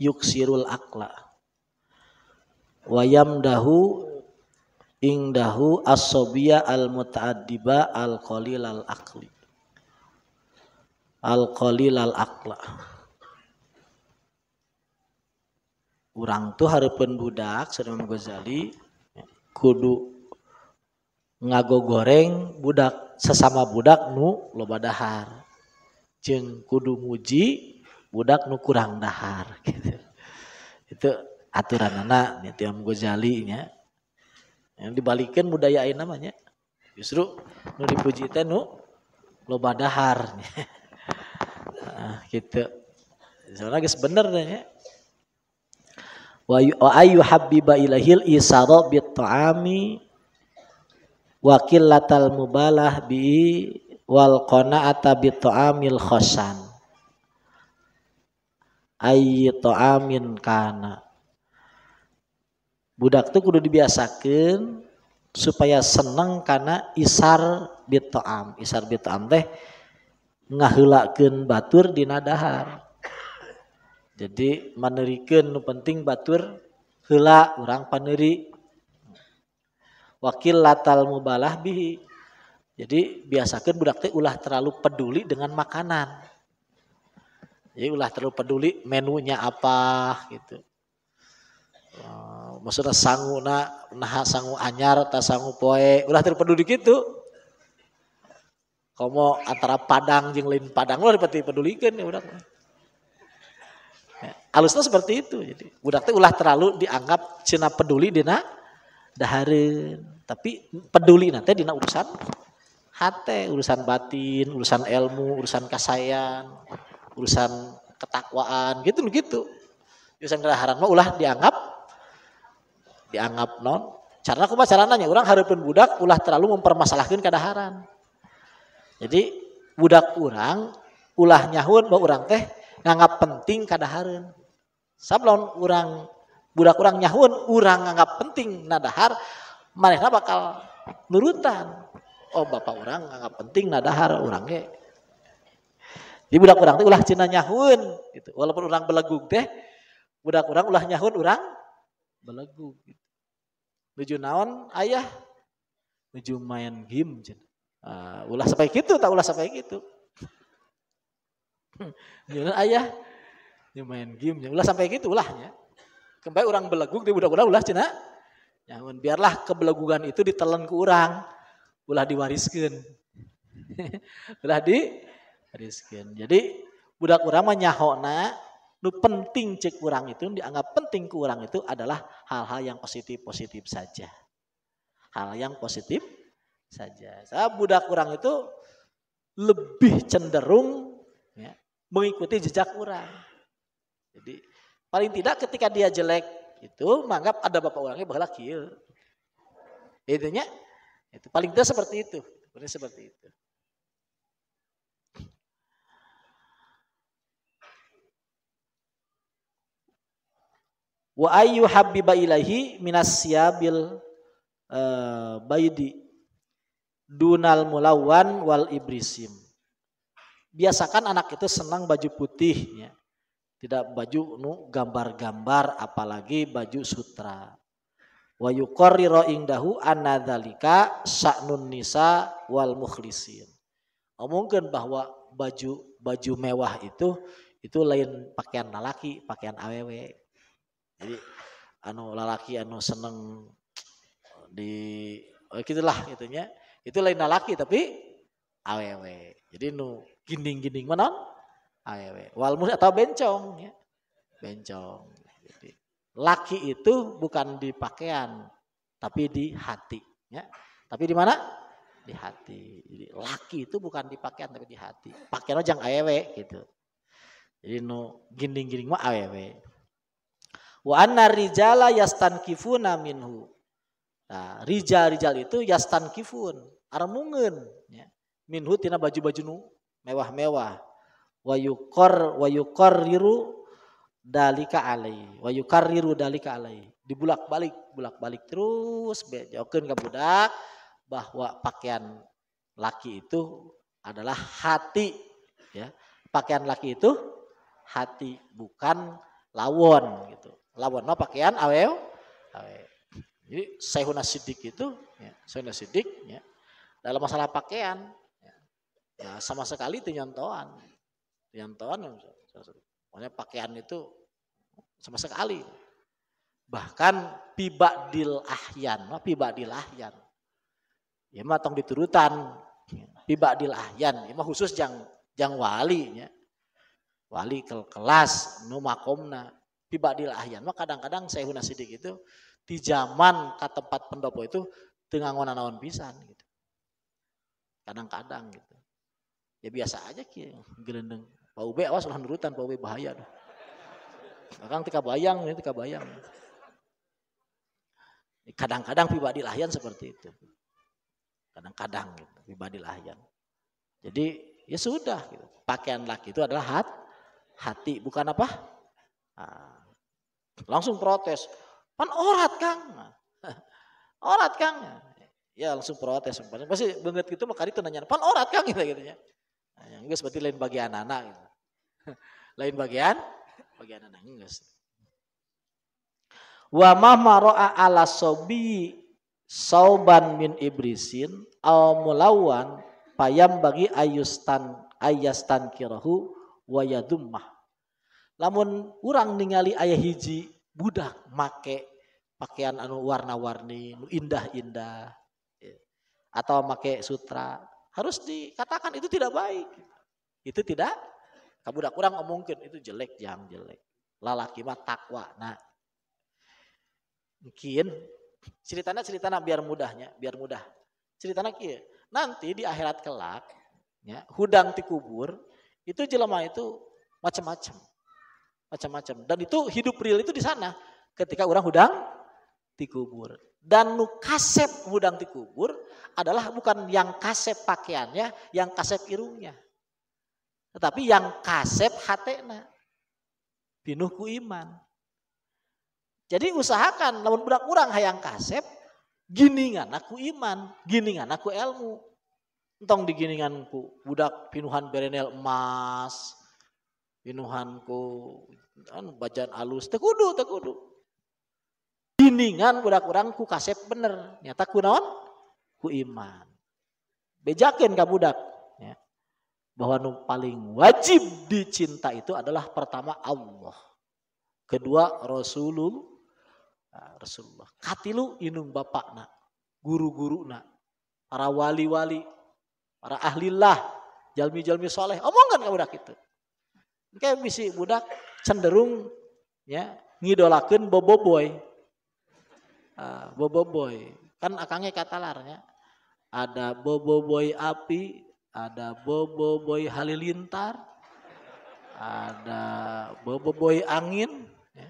yuksirul akla wayam dahu ing dahu asobia al mutaaddiba al qalil al akli al qalil al akla Urang tuh harapan budak sedang Ghazali kudu ngago goreng budak sesama budak nu lo badahar jeng kudu muji budak nu kurang dahar gitu. itu aturan anak itu yang jali nya yang dibalikin budaya ini namanya justru nu dipuji teh nu loba dahar nah, gitu soalnya guys bener ya wa ayu habiba ilahil isaro bit ta'ami wakil latal mubalah bi wal kona bit ta'amil khosan ayyi amin kana budak tuh kudu dibiasakan supaya seneng karena isar bitoam isar bitoam teh ngahulakin batur di nadahar jadi menerikan penting batur hela orang paneri wakil latal mubalah bihi jadi biasakan budak teh ulah terlalu peduli dengan makanan jadi ulah terlalu peduli menunya apa gitu. Oh, maksudnya sangu na nah sangu anyar tak sangu poe ulah terlalu peduli gitu komo antara padang jeng lain padang ulah dipati kan ya budak ya, alusnya seperti itu jadi budak teh ulah terlalu dianggap cina peduli dina daharin. tapi peduli nanti dina urusan hate urusan batin urusan ilmu urusan kasayan urusan ketakwaan gitu begitu urusan kelaharan mah ulah dianggap dianggap non karena aku mah nanya orang harapin budak ulah terlalu mempermasalahkan kadaharan jadi budak orang ulah nyahun bahwa orang teh nganggap penting kadaharan sablon orang budak orang nyahun orang nganggap penting nadahar manehna bakal nurutan oh bapak orang nganggap penting nadahar orangnya jadi budak orang teh ulah cina nyahun. Gitu. Walaupun orang belegung teh, budak orang ulah nyahun orang belegung. Gitu. Nuju naon ayah, nuju main game. Cina. Uh, ulah sampai gitu, tak ulah sampai gitu. Nuju ayah, nuju main game. Cina. Ulah sampai gitu ulahnya. Kembali orang belegug, dia budak-budak ulah cina. Nyahun. Biarlah kebelegugan itu ditelan ke orang. Ulah diwariskan. ulah di Rizkin. Jadi budak urang mah nyahona nu penting cek kurang itu dianggap penting ke orang itu adalah hal-hal yang positif-positif saja. Hal yang positif saja. Saya budak kurang itu lebih cenderung ya, mengikuti jejak orang. Jadi paling tidak ketika dia jelek itu menganggap ada bapak orangnya bahwa kill. Intinya itu paling tidak seperti itu. Seperti itu. wa ayyu habiba ilahi minas siyabil uh, eh, baydi dunal mulawan wal ibrisim. Biasakan anak itu senang baju putih ya. Tidak baju nu gambar-gambar apalagi baju sutra. Wa yuqarriru indahu anna dzalika sya'nun nisa wal mukhlisin. omongkan bahwa baju baju mewah itu itu lain pakaian lelaki, pakaian awewe jadi anu lalaki anu seneng di oh, gitulah gitunya itu lain lalaki tapi awewe jadi nu ginding ginding menon awewe walmun atau bencong ya bencong jadi laki itu bukan di pakaian tapi di hati ya tapi di mana di hati jadi laki itu bukan di pakaian tapi di hati pakaian aja awewe gitu jadi nu ginding ginding mah awewe Wa anna rijala yastankifuna minhu. Nah, rijal-rijal itu yastankifun, armungen ya. Minhu tina baju-baju nu mewah-mewah. Wa yuqar wa yuqarriru dalika alai. Wa yuqarriru dalika alai. Dibulak-balik, bulak-balik terus bejokeun ka budak bahwa pakaian laki itu adalah hati ya pakaian laki itu hati bukan lawon gitu Lawan no pakaian awew. Awe. Jadi Sayyidina sidik itu, ya, Sayyidina sidik ya, dalam masalah pakaian ya, ya sama sekali itu nyontohan nyontohan pokoknya pakaian itu sama sekali. Bahkan pibadil ahyan, no, oh, pibadil ahyan. Ya mah tong diturutan ya, pibadil ahyan, ya mah khusus jang jang wali ya. Wali kel kelas nu makomna di lah Ahyan. Maka kadang-kadang saya Huna Sidik itu di zaman ke tempat pendopo itu tengah ngona naon pisan gitu. Kadang-kadang gitu. Ya biasa aja ki gelendeng. Pak Ube awas lah nurutan Pak Ube bahaya. kadang Kakang tika bayang, tika bayang. Kadang-kadang pribadi lahian seperti itu. Kadang-kadang gitu, pribadi lahian. Jadi ya sudah, gitu. pakaian laki itu adalah hat, hati, bukan apa? Ah. Langsung protes. Pan orat Kang. orat Kang. Ya langsung protes. Pasti banget gitu makanya itu nanya, pan orat Kang gitu gitu ya. Nah, enggak seperti lain bagian anak gitu. lain bagian bagian anak enggak. Wa mahma ro'a ala sobi sauban min ibrisin au mulawan payam bagi ayustan ayastan kirahu wa yadummah Lamun orang ningali ayah hiji budak make pakaian anu warna-warni, nu indah-indah ya, atau make sutra, harus dikatakan itu tidak baik. Itu tidak Kamu udah kurang omongkin itu jelek jangan jelek. Lalaki mah takwa. Nah. Mungkin ceritanya ceritanya biar mudahnya, biar mudah. Ceritanya kia. Nanti di akhirat kelak ya, hudang dikubur, itu jelema itu macam-macam macam-macam. Dan itu hidup real itu di sana. Ketika orang hudang dikubur. Dan nu kasep hudang dikubur adalah bukan yang kasep pakaiannya, yang kasep irungnya. Tetapi yang kasep hatena. ku iman. Jadi usahakan, namun budak kurang hayang kasep, giningan aku iman, giningan aku ilmu. Entong digininganku, budak pinuhan berenel emas, Inuhanku, kan bacaan alus, tekudu, tekudu. Diningan kurang kurang ku kasep bener. Nyata ku naon? Ku iman. Bejakin kamu budak. Ya. Bahwa nu paling wajib dicinta itu adalah pertama Allah. Kedua Rasulullah. Rasulullah. Katilu inung bapak nak, guru-guru nak, para wali-wali, para ahli ahlillah, jalmi-jalmi soleh. Omongan kamu budak itu. Kayak bisi budak cenderung ya ngidolakeun ah, bobo boy Kan akangnya katalarnya. Ada bobo boy api, ada bobo boy halilintar, ada bobo boy angin, ya.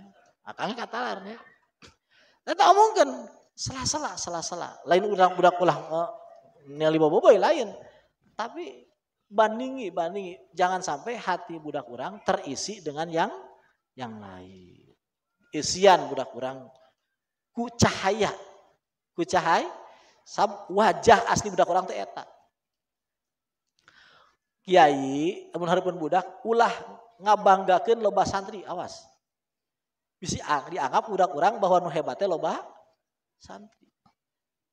akangnya katalarnya. Tapi tak mungkin salah-salah, salah-salah. Lain udah budak ulah uh, bobo boy lain. Tapi bandingi bandingi jangan sampai hati budak kurang terisi dengan yang yang lain isian budak kurang ku cahaya ku cahaya wajah asli budak kurang teh eta kiai amun harapan budak ulah ngabanggakeun loba santri awas bisi dianggap budak kurang bahwa nu hebatnya loba santri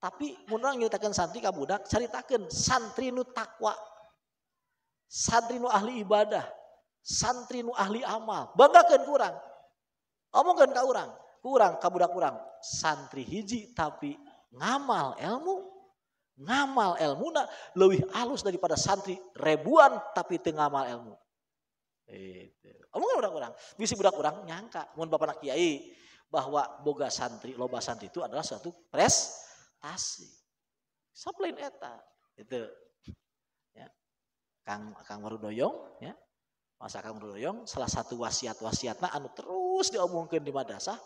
tapi mun urang santri ka budak caritakeun santri nu takwa santri nu ahli ibadah, santri nu ahli amal, banggakan kurang. Omongkan ke orang, kurang, kabudak kurang. Santri hiji tapi ngamal ilmu, ngamal ilmu na lebih halus daripada santri ribuan tapi tengah ngamal ilmu. Itu. Omongkan budak kurang bisi budak kurang nyangka, mohon bapak nak kiai bahwa boga santri, loba santri itu adalah suatu prestasi. Saplain eta. Itu Kang Kang Warudoyong ya. Masa Kang Warudoyong salah satu wasiat-wasiatna anu terus diomongkan di madrasah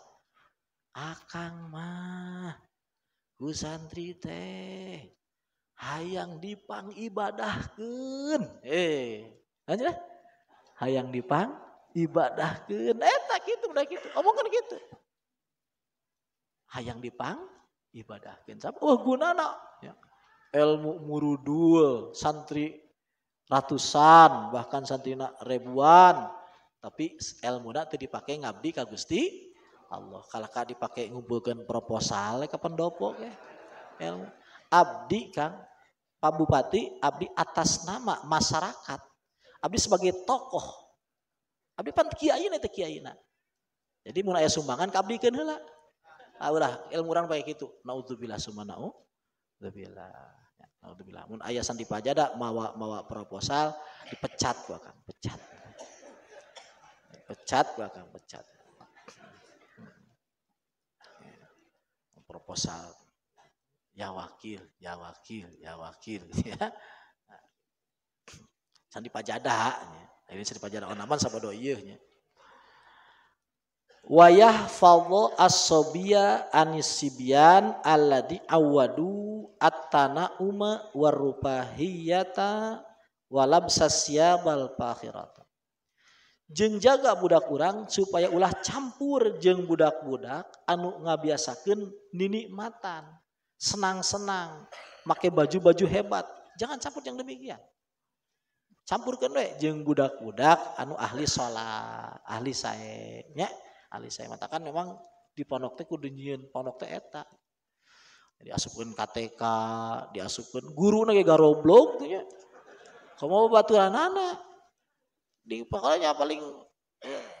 Akang mah santri teh hayang dipang ibadahkeun. Eh, aja ya. hayang dipang ibadahkeun. Eh, tak gitu udah gitu. Omongkan gitu. Hayang dipang ibadahkeun. Sapa? Oh, gunana ya. Ilmu murudul santri ratusan bahkan santina ribuan tapi ilmu nak itu dipakai ngabdi ke Gusti Allah kalau kak dipakai ngumpulkan proposal ke pendopo ya ilmu abdi kang Pak Bupati abdi atas nama masyarakat abdi sebagai tokoh abdi pan kiai na kiai jadi mulai sumbangan ka abdi heula ah ulah ilmu orang baik itu naudzubillah summa naudzubillah Alhamdulillah. Mun ayah sandi pajada mawa mawa proposal dipecat gua kan, pecat. Pecat gua kan, pecat. Proposal ya wakil, ya wakil, ya wakil ya. Sandi pajada ya. Ini sandi pajada onaman sama doyuhnya, wayah fawo asobia anisibian aladi awadu at-tanauma warupahiyata sasya bal Jeng jaga budak kurang supaya ulah campur jeng budak-budak anu ngabiasakan ninikmatan, senang-senang, make baju-baju hebat. Jangan campur yang demikian. Campurkan we jeng budak-budak anu ahli sholat, ahli saya, ahli saya matakan memang di ponokte teh ponokte nyieun teh eta diasupkan KTK, diasupkan guru nage garoblok tuh ya. Kamu baturan anak di pokoknya paling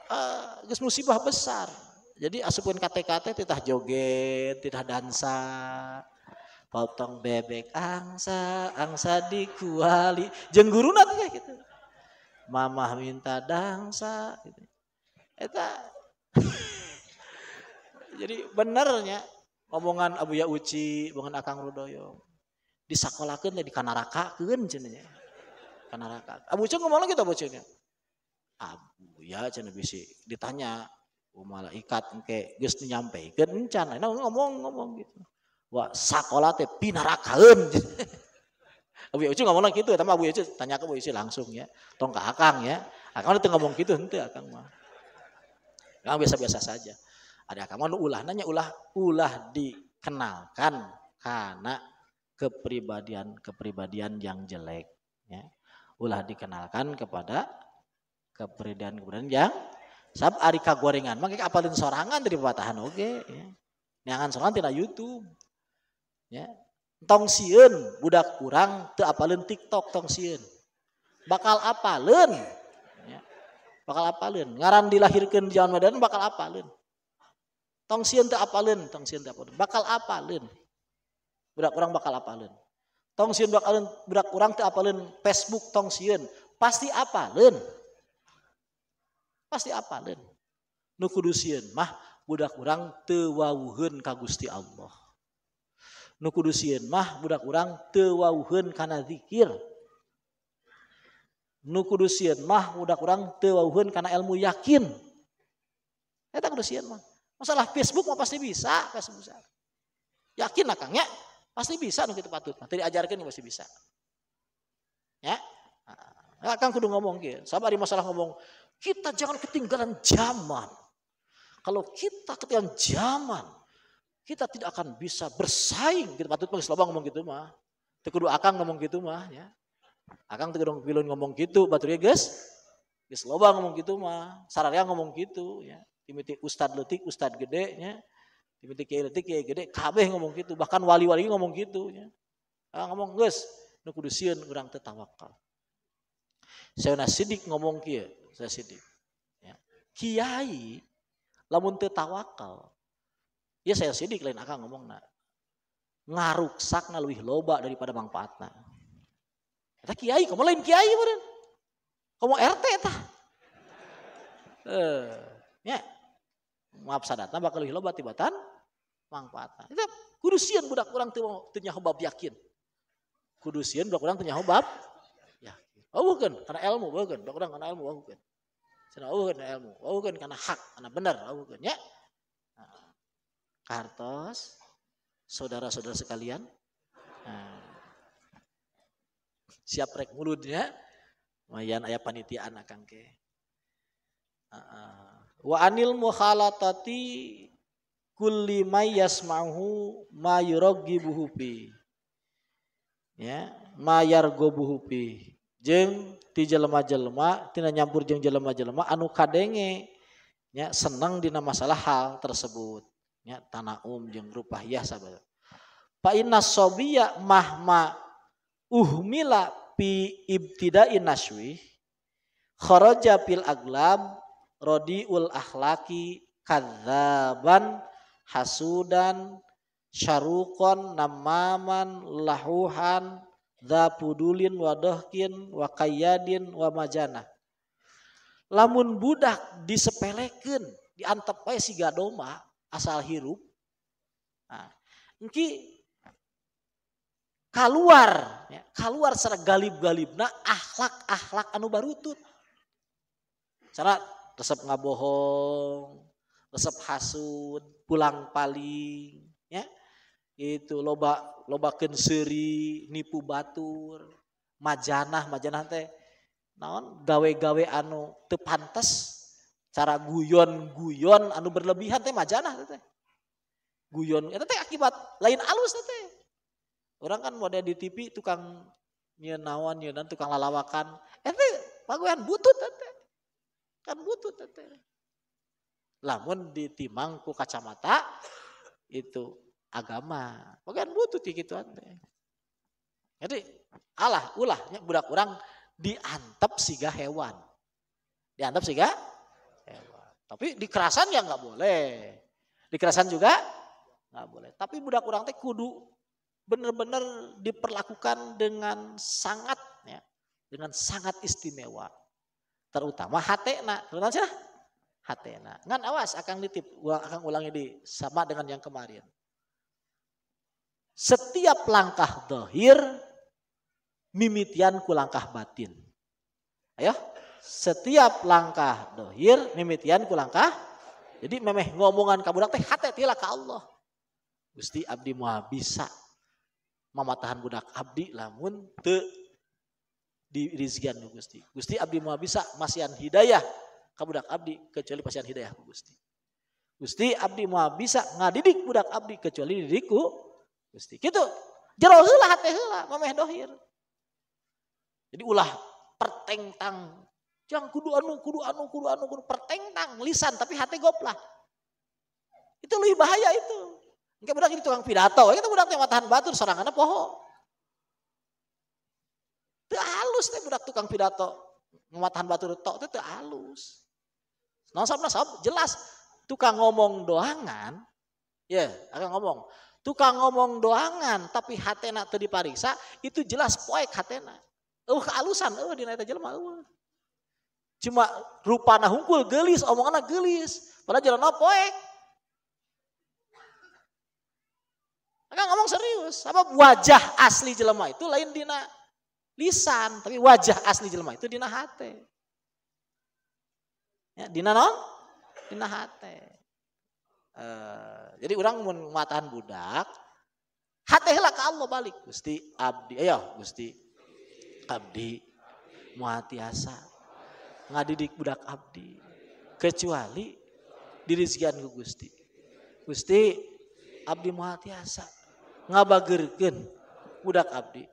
uh, musibah besar. Jadi asupkan KTK teh titah joget, titah dansa, potong bebek angsa, angsa dikuali, jeung nanti teh gitu. Mamah minta dansa gitu. Eta Jadi benernya omongan Abu Yauci, omongan Akang Rudoyo. Disakolahkan di kanaraka kan jenanya. Kanaraka. Abu Cung ngomong gitu Abu Cung. Abu ya cenah bisi ditanya umala oh, ikat, engke geus nyampaikeun encan nah, ngomong-ngomong gitu. Wa sakola teh pinarakaeun. Abu Yauci ngomong gitu, tapi Abu Yauci tanya ke Abu Yauci langsung ya. Tong Akang ya. Akang itu ngomong gitu henteu Akang mah. Akang biasa-biasa saja. Ada kamu lu ulah nanya ulah ulah dikenalkan karena kepribadian-kepribadian yang jelek ya. Ulah dikenalkan kepada kepribadian-kepribadian yang sab arika makanya mangke apalin sorangan dari pembatahan, oke okay, ya. sorangan tina YouTube. Ya. Tong sieun budak kurang teu apalin TikTok tong sieun. Bakal apalin ya. bakal apalin ngaran dilahirkan di zaman modern bakal apalin Tong tak apa apalin, tong tak apa apalin. Bakal apa apalin. Budak orang bakal apa apalin. Tong sian budak alin, budak orang apa apalin Facebook tong sian. Pasti apalin. Pasti apa Nu kudu mah budak orang tewawuhun kagusti ka Allah. Nu mah budak orang tewawuhun karena kana zikir. Nu mah budak orang tewawuhun karena kana ilmu yakin. Eta kudu mah. Masalah Facebook mau pasti bisa, pasti bisa. Yakin lah Kang ya? Pasti bisa nu kita patut. Nanti diajarkan pasti bisa. Ya. Nah, Kang kudu ngomong gitu. Sabar di masalah ngomong, kita jangan ketinggalan zaman. Kalau kita ketinggalan zaman, kita tidak akan bisa bersaing. Kita patut pakai selobang ngomong gitu mah. Tekudu akang ngomong gitu mah ya. Akang tekudu pilun ngomong gitu, baturnya guys. Guys loba ngomong gitu mah, sararea ngomong gitu ya timiti ustad letik ustad gede nya timiti kiai letik kiai gede kabeh ngomong gitu bahkan wali-wali ngomong gitu nya ah, ngomong geus nu kudu sieun urang teh tawakal Sayana sidik ngomong kieu saya sidik ya. kiai lamun teu tawakal ya saya sidik lain akan ngomong ngaruk ngaruksak lebih loba daripada manfaatna kata kiai kamu lain kiai meureun kamu RT tah eh ya maaf sadatna bakal hilang batibatan manfaatna. Itu kudusian budak kurang teu nyahobab yakin. Kudusian budak kurang tuh nyahobab ya. Oh bukan, karena ilmu bukan, budak kurang karena ilmu oh, bukan Karena oh, karena ilmu, oh, bukan karena hak, karena benar oh, bukan ya. Nah, kartos saudara-saudara sekalian. Nah, siap rek mulutnya Mayan ayah panitia anak kangke Uh, uh. Wa anil mukhalatati kulli may yasma'uhu ma yuraggibuhu fi. Ya, ma yarghabuhu fi. Jeung ti jelema-jelema tina nyampur jeung jelema-jelema anu kadenge ya senang dina masalah hal tersebut. Ya, um jeung rupa hias sahabat. Fa inna sobiya mahma uhmila pi ibtida'i naswi kharaja fil aglab rodiul akhlaki kadzaban hasudan syarukon namaman lahuhan zapudulin wadohkin wakayadin wamajana lamun budak disepelekin diantepai si gadoma asal hirup nah, engki keluar ya, keluar secara galib galib nah akhlak-akhlak anu barutut cara resep ngabohong, resep hasut, pulang paling, ya. Itu loba loba kenseri, nipu batur, majanah, majanah teh naon gawe-gawe anu tepantas, cara guyon-guyon anu berlebihan teh majanah teh. Guyon eta teh akibat lain alus teh. Orang kan model di TV tukang nyeun naon nyeunan tukang lalawakan. Eta pagoyan butut teh. Kan butuh teteh. Lamun ditimangku kacamata itu agama. Bukan butuh ti ya gitu Jadi Allah ulahnya budak orang diantep siga hewan. Diantep siga hewan. Tapi dikerasan ya nggak boleh. Dikerasan juga nggak boleh. Tapi budak orang teh kudu bener-bener diperlakukan dengan sangat ya, dengan sangat istimewa terutama hatena terutama sih hatena ngan awas akan nitip ulang akan ulangi di sama dengan yang kemarin setiap langkah dohir mimitian ku langkah batin ayo setiap langkah dohir mimitian ku langkah jadi memeh ngomongan kamu teh hati tilah ke Allah. Gusti abdi mau bisa mama tahan budak abdi lamun te di rizkian Gusti. Gusti abdi mau bisa masian hidayah kabudak abdi kecuali pasian hidayah Gusti. Gusti abdi mau bisa ngadidik budak abdi kecuali didikku Gusti. Gitu. Jero heula mameh dohir. Jadi ulah pertengtang jangan kudu anu kudu anu kudu anu kudu pertengtang lisan tapi hati goplah. Itu lebih bahaya itu. Engke budak ini tukang pidato, kita budak teh matahan batur soranganna pohon halus teh budak tukang pidato ngematahan batu tok itu halus sabna sab jelas tukang ngomong doangan ya yeah, akan ngomong tukang ngomong doangan tapi hatena di parisa itu jelas poek hatena oh kealusan eueuh dina itu jelema uh. cuma rupana hukul gelis anak gelis padahal jalan apa poek akan ngomong serius apa wajah asli jelema itu lain dina lisan, tapi wajah asli jelema itu dina hate. Ya, dina non? Dina hate. Uh, jadi orang muatan budak, hate lah ke Allah balik. Gusti abdi, ayo Gusti abdi muatiasa ngadidik budak abdi kecuali dirizikan ke Gusti. Gusti abdi muatiasa ngabagerkeun budak abdi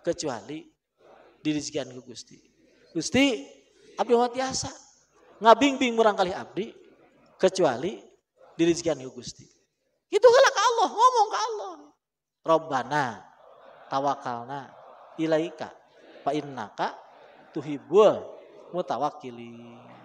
kecuali dirizikan ku Gusti. Gusti abdi mah tiasa ngabingbing murang kali abdi kecuali dirizikan ku Gusti. Itu heula ke Allah, ngomong ke Allah. Robbana tawakalna ilaika fa innaka tuhibbul mutawakkilin.